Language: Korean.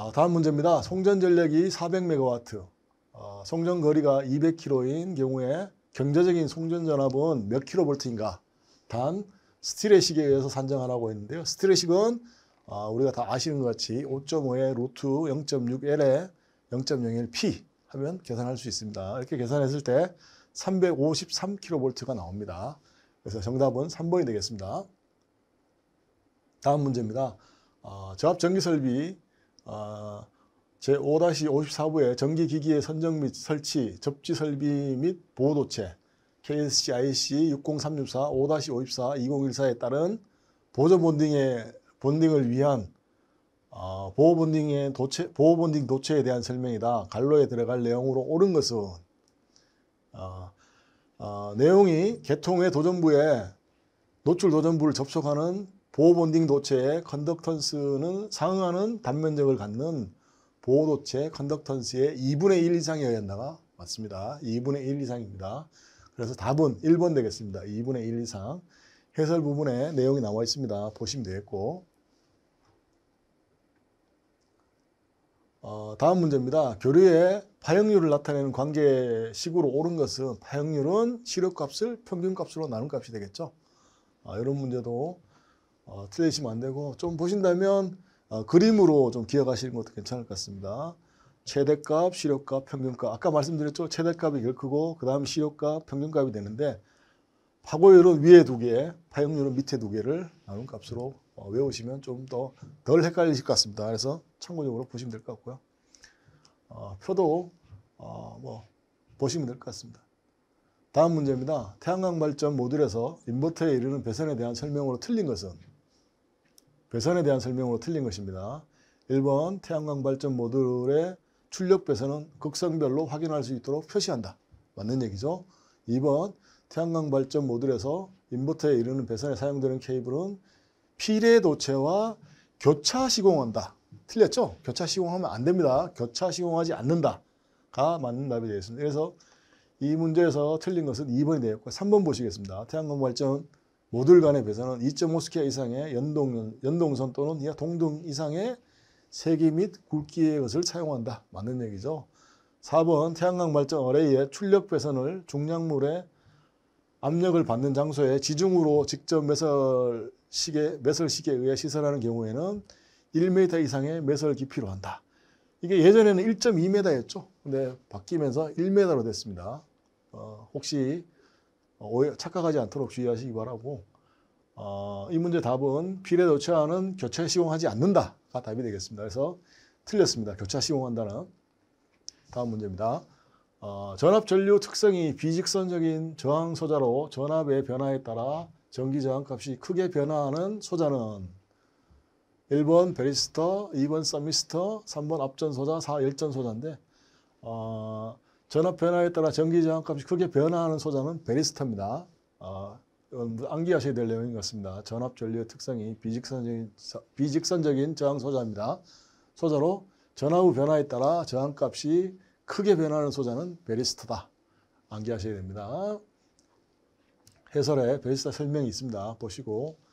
아, 다음 문제입니다. 송전 전력이 4 0 0 m w 송전 거리가 200km인 경우에 경제적인 송전 전압은 몇 킬로볼트인가? 단 스트레식에 의해서 산정하라고 했는데요. 스트레식은 아, 우리가 다 아시는 것 같이 5.5에 루트 0.6L에 0.01P 하면 계산할 수 있습니다. 이렇게 계산했을 때 353kV가 나옵니다. 그래서 정답은 3번이 되겠습니다. 다음 문제입니다. 어, 저압 전기 설비 아, 제5-54부에 전기기기의 선정 및 설치, 접지 설비 및 보호도체 KSCIC 60364 5-54 2014에 따른 보조 본딩의 본딩을 위한 어, 보호 본딩의 도체, 보호 본딩 도체에 대한 설명이다. 갈로에 들어갈 내용으로 옳은 것은 어, 어, 내용이 개통 의 도전부에 노출 도전부를 접속하는 보호본딩 도체의 컨덕턴스는 상응하는 단면적을 갖는 보호도체 컨덕턴스의 2분의 1 이상이어야한다가 맞습니다. 2분의 1 이상입니다. 그래서 답은 1번 되겠습니다. 2분의 1 이상. 해설 부분에 내용이 나와 있습니다. 보시면 되겠고. 어, 다음 문제입니다. 교류의 파형률을 나타내는 관계식으로 옳은 것은 파형률은 시력값을 평균값으로 나눈 값이 되겠죠. 아, 이런 문제도 어, 틀리시면 안 되고 좀 보신다면 어, 그림으로 좀 기억하시는 것도 괜찮을 것 같습니다. 최대값, 시료값, 평균값. 아까 말씀드렸죠. 최대값이 제일 크고 그 다음 시료값, 평균값이 되는데 파고율은 위에 두 개, 파형률은 밑에 두 개를 나눈 값으로 어, 외우시면 좀 더 덜 헷갈리실 것 같습니다. 그래서 참고적으로 보시면 될 것 같고요. 어, 표도 어, 뭐 보시면 될 것 같습니다. 다음 문제입니다. 태양광 발전 모듈에서 인버터에 이르는 배선에 대한 설명으로 틀린 것은 배선에 대한 설명으로 틀린 것입니다. 1번 태양광 발전 모듈의 출력 배선은 극성별로 확인할 수 있도록 표시한다. 맞는 얘기죠. 2번 태양광 발전 모듈에서 인버터에 이르는 배선에 사용되는 케이블은 필레 도체와 교차 시공한다. 틀렸죠? 교차 시공하면 안 됩니다. 교차 시공하지 않는다가 맞는 답이 되겠습니다. 그래서 이 문제에서 틀린 것은 2번이 되었고 3번 보시겠습니다. 태양광 발전 모듈 간의 배선은 2.5스퀘어 이상의 연동, 연동선 또는 이하 동등 이상의 세기 및 굵기의 것을 사용한다 맞는 얘기죠. 4번 태양광 발전 어레이의 출력 배선을 중량물의 압력을 받는 장소에 지중으로 직접 매설 시계, 매설 시계에 의해 시설하는 경우에는 1m 이상의 매설 깊이로 한다. 이게 예전에는 1.2m였죠. 근데 바뀌면서 1m로 됐습니다. 어, 혹시 어, 오해, 착각하지 않도록 주의하시기 바라고 어, 이 문제 답은 비례 교차하는 교차 시공하지 않는다가 답이 되겠습니다. 그래서 틀렸습니다. 교차 시공한다는 다음 문제입니다. 어, 전압 전류 특성이 비직선적인 저항 소자로 전압의 변화에 따라 전기 저항 값이 크게 변화하는 소자는 1번 베리스터, 2번 서미스터, 3번 앞전 소자, 4 열전 소자인데 어, 전압 변화에 따라 전기 저항값이 크게 변화하는 소자는 베리스타입니다. 아, 이건 뭐 암기하셔야 될 내용인 것 같습니다. 전압 전류의 특성이 비직선적인, 비직선적인 저항 소자입니다. 소자로 전압 의 변화에 따라 저항값이 크게 변하는 소자는 베리스타다. 암기하셔야 됩니다. 해설에 베리스타 설명이 있습니다. 보시고